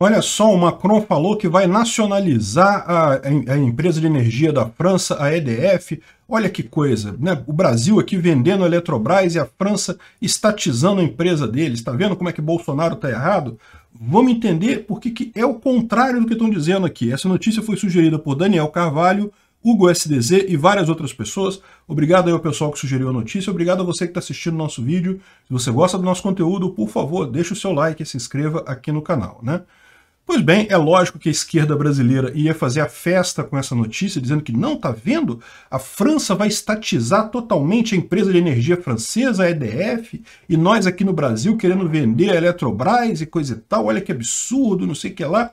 Olha só, o Macron falou que vai nacionalizar a, a, empresa de energia da França, a EDF. Olha que coisa, né? O Brasil aqui vendendo a Eletrobras e a França estatizando a empresa deles. Está vendo como é que Bolsonaro está errado? Vamos entender porque que é o contrário do que estão dizendo aqui. Essa notícia foi sugerida por Daniel Carvalho, Hugo SDZ e várias outras pessoas. Obrigado aí ao pessoal que sugeriu a notícia, obrigado a você que está assistindo o nosso vídeo. Se você gosta do nosso conteúdo, por favor, deixe o seu like e se inscreva aqui no canal, né? Pois bem, é lógico que a esquerda brasileira ia fazer a festa com essa notícia, dizendo que não está vendo, a França vai estatizar totalmente a empresa de energia francesa, a EDF, e nós aqui no Brasil querendo vender a Eletrobras e coisa e tal, olha que absurdo, não sei o que lá.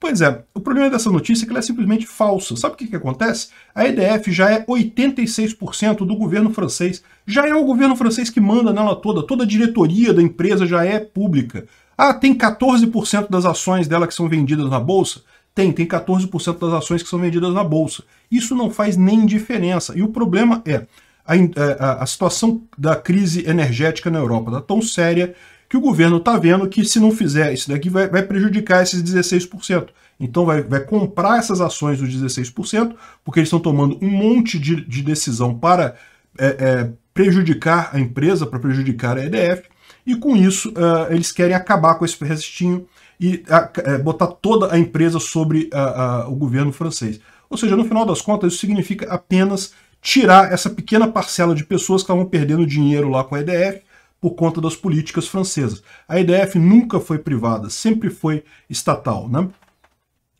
Pois é, o problema dessa notícia é que ela é simplesmente falsa. Sabe o que, que acontece? A EDF já é 86% do governo francês. Já é o governo francês que manda nela toda. Toda a diretoria da empresa já é pública. Ah, tem 14% das ações dela que são vendidas na bolsa? Tem, tem 14% das ações que são vendidas na bolsa. Isso não faz nem diferença. E o problema é a, é, a, a situação da crise energética na Europa está tão séria que o governo está vendo que se não fizer isso daqui vai, vai prejudicar esses 16%. Então vai, vai, comprar essas ações dos 16%, porque eles estão tomando um monte de, de decisão para é, é, prejudicar a empresa, para prejudicar a EDF. E com isso, uh, eles querem acabar com esse restinho e uh, botar toda a empresa sobre uh, o governo francês. Ou seja, no final das contas, isso significa apenas tirar essa pequena parcela de pessoas que estavam perdendo dinheiro lá com a EDF por conta das políticas francesas. A EDF nunca foi privada, sempre foi estatal. Né?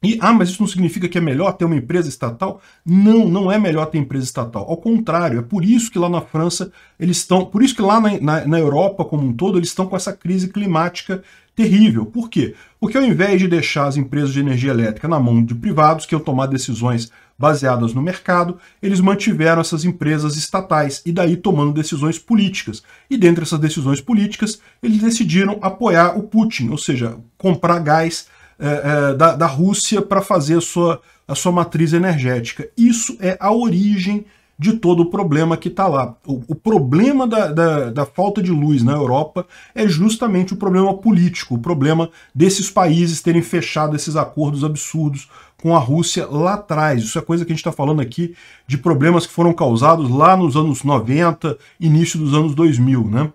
E, ah, mas isso não significa que é melhor ter uma empresa estatal? Não, não é melhor ter empresa estatal. Ao contrário, é por isso que lá na França eles estão, por isso que lá na, na, na Europa como um todo eles estão com essa crise climática terrível. Por quê? Porque ao invés de deixar as empresas de energia elétrica na mão de privados que iam tomar decisões baseadas no mercado, eles mantiveram essas empresas estatais e daí tomando decisões políticas. E dentre essas decisões políticas, eles decidiram apoiar o Putin, ou seja, comprar gás é, é, da, da Rússia para fazer a sua, a sua matriz energética. Isso é a origem de todo o problema que está lá. O, o problema da, da, da, falta de luz na Europa é justamente o problema político, o problema desses países terem fechado esses acordos absurdos com a Rússia lá atrás. Isso é coisa que a gente está falando aqui de problemas que foram causados lá nos anos 90, início dos anos 2000, né?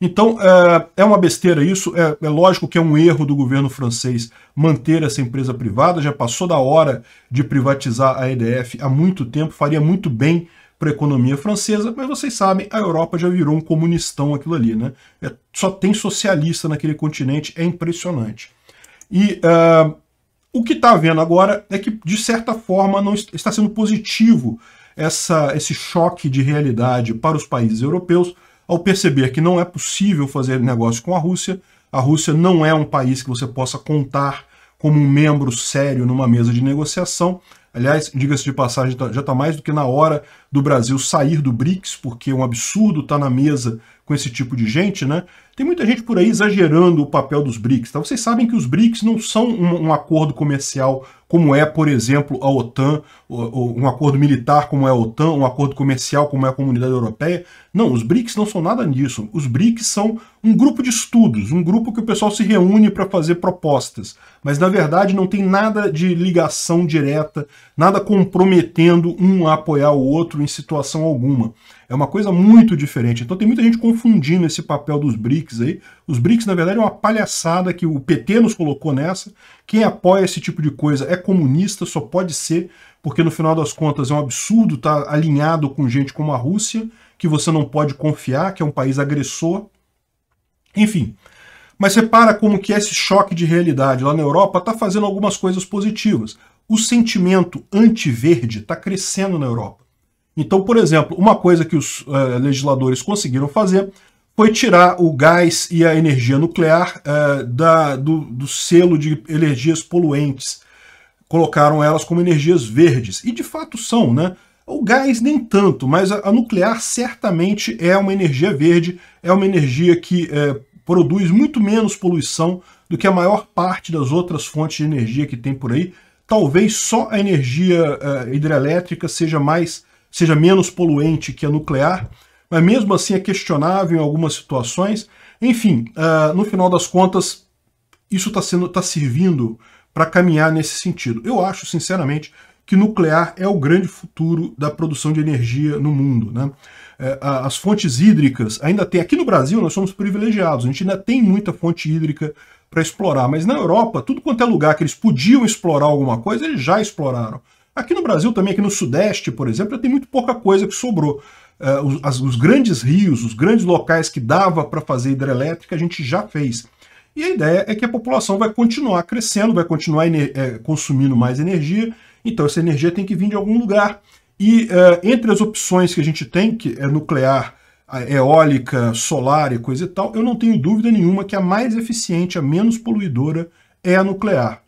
Então, é, é uma besteira isso, é, é, lógico que é um erro do governo francês manter essa empresa privada, já passou da hora de privatizar a EDF há muito tempo, faria muito bem para a economia francesa, mas vocês sabem, a Europa já virou um comunistão aquilo ali, né? É, só tem socialista naquele continente, é impressionante. E é, o que está havendo agora é que, de certa forma, não está sendo positivo essa, esse choque de realidade para os países europeus, ao perceber que não é possível fazer negócio com a Rússia, a Rússia não é um país que você possa contar como um membro sério numa mesa de negociação. Aliás, diga-se de passagem, tá, já está mais do que na hora do Brasil sair do BRICS, porque é um absurdo estar tá na mesa com esse tipo de gente, né? Tem muita gente por aí exagerando o papel dos BRICS. Tá? Vocês sabem que os BRICS não são um, um acordo comercial como é, por exemplo, a OTAN, ou, ou um acordo militar como é a OTAN, um acordo comercial como é a Comunidade Europeia. Não, os BRICS não são nada nisso Os BRICS são um grupo de estudos, um grupo que o pessoal se reúne para fazer propostas. Mas, na verdade, não tem nada de ligação direta, nada comprometendo um a apoiar o outro em situação alguma. É uma coisa muito diferente. Então tem muita gente confundindo esse papel dos BRICS aí. Os BRICS, na verdade, é uma palhaçada que o PT nos colocou nessa. Quem apoia esse tipo de coisa é comunista, só pode ser, porque no final das contas é um absurdo estar tá alinhado com gente como a Rússia, que você não pode confiar, que é um país agressor. Enfim, mas repara como que esse choque de realidade lá na Europa está fazendo algumas coisas positivas. O sentimento anti-verde está crescendo na Europa. Então, por exemplo, uma coisa que os uh, legisladores conseguiram fazer foi tirar o gás e a energia nuclear uh, da, do, do, selo de energias poluentes. Colocaram elas como energias verdes. E de fato são, né? O gás nem tanto, mas a, a nuclear certamente é uma energia verde, é uma energia que eh, produz muito menos poluição do que a maior parte das outras fontes de energia que tem por aí. Talvez só a energia hidrelétrica seja mais seja menos poluente que a nuclear, mas mesmo assim é questionável em algumas situações. Enfim, uh, no final das contas, isso está sendo tá servindo para caminhar nesse sentido. Eu acho, sinceramente, que nuclear é o grande futuro da produção de energia no mundo. Né? É, as fontes hídricas ainda tem. Aqui no Brasil nós somos privilegiados, a gente ainda tem muita fonte hídrica para explorar, mas na Europa, tudo quanto é lugar que eles podiam explorar alguma coisa, eles já exploraram. Aqui no Brasil também, aqui no Sudeste, por exemplo, tem muito pouca coisa que sobrou. É, os, grandes rios, os grandes locais que dava para fazer hidrelétrica, a gente já fez. E a ideia é que a população vai continuar crescendo, vai continuar é, consumindo mais energia, então essa energia tem que vir de algum lugar. E é, entre as opções que a gente tem, que é nuclear, eólica, solar e coisa e tal, eu não tenho dúvida nenhuma que a mais eficiente, a menos poluidora, é a nuclear.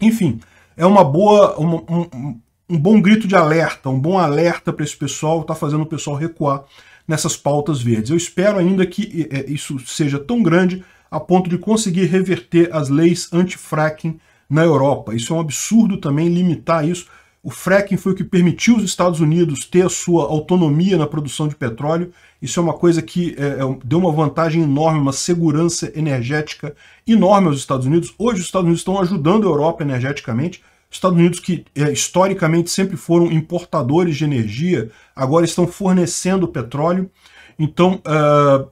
Enfim, é uma boa, um, um, um bom grito de alerta, um bom alerta para esse pessoal, está fazendo o pessoal recuar nessas pautas verdes. Eu espero ainda que é, é, isso seja tão grande a ponto de conseguir reverter as leis anti-fracking na Europa. Isso é um absurdo também limitar isso o fracking foi o que permitiu os Estados Unidos ter a sua autonomia na produção de petróleo. Isso é uma coisa que é, é deu uma vantagem enorme, uma segurança energética enorme aos Estados Unidos. Hoje os Estados Unidos estão ajudando a Europa energeticamente. Os Estados Unidos, que é, historicamente sempre foram importadores de energia, agora estão fornecendo petróleo. Então, uh,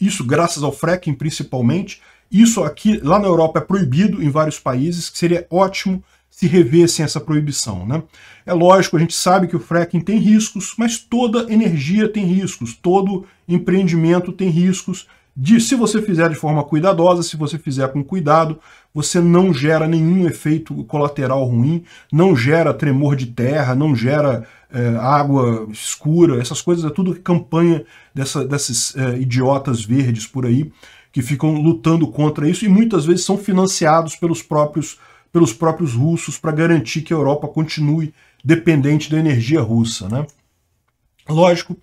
isso graças ao fracking principalmente. Isso aqui, lá na Europa, é proibido em vários países, que seria ótimo se revessem essa proibição. Né? É lógico, a gente sabe que o fracking tem riscos, mas toda energia tem riscos, todo empreendimento tem riscos. De, se você fizer de forma cuidadosa, se você fizer com cuidado, você não gera nenhum efeito colateral ruim, não gera tremor de terra, não gera é, água escura, essas coisas é tudo campanha dessa, desses é, idiotas verdes por aí que ficam lutando contra isso e muitas vezes são financiados pelos próprios pelos próprios russos para garantir que a Europa continue dependente da energia russa. Né? Lógico,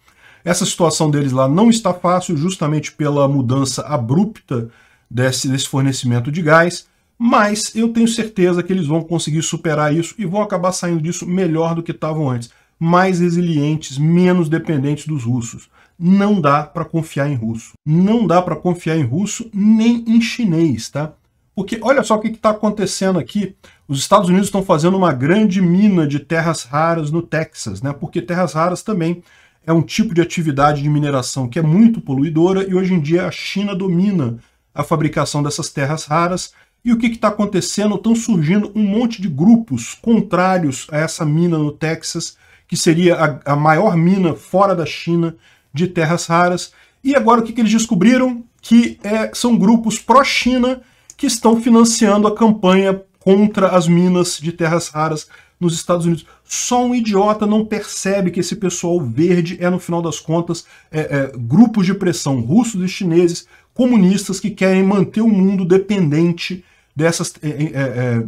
essa situação deles lá não está fácil, justamente pela mudança abrupta desse, desse fornecimento de gás, mas eu tenho certeza que eles vão conseguir superar isso e vão acabar saindo disso melhor do que estavam antes. Mais resilientes, menos dependentes dos russos. Não dá para confiar em russo. Não dá para confiar em russo nem em chinês, tá? Porque olha só o que está acontecendo aqui. Os Estados Unidos estão fazendo uma grande mina de terras raras no Texas, né? Porque terras raras também é um tipo de atividade de mineração que é muito poluidora e hoje em dia a China domina a fabricação dessas terras raras. E o que está acontecendo? Estão surgindo um monte de grupos contrários a essa mina no Texas, que seria a, a maior mina fora da China de terras raras. E agora o que, que eles descobriram? Que é, são grupos pró-China que estão financiando a campanha contra as minas de terras raras nos Estados Unidos. Só um idiota não percebe que esse pessoal verde é, no final das contas, é, é, grupos de pressão russos e chineses, comunistas que querem manter o mundo dependente dessas, é, é, é, é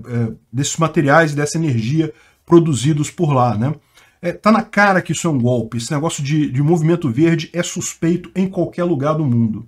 desses materiais e dessa energia produzidos por lá. Né? É, tá na cara que isso é um golpe. Esse negócio de, de movimento verde é suspeito em qualquer lugar do mundo.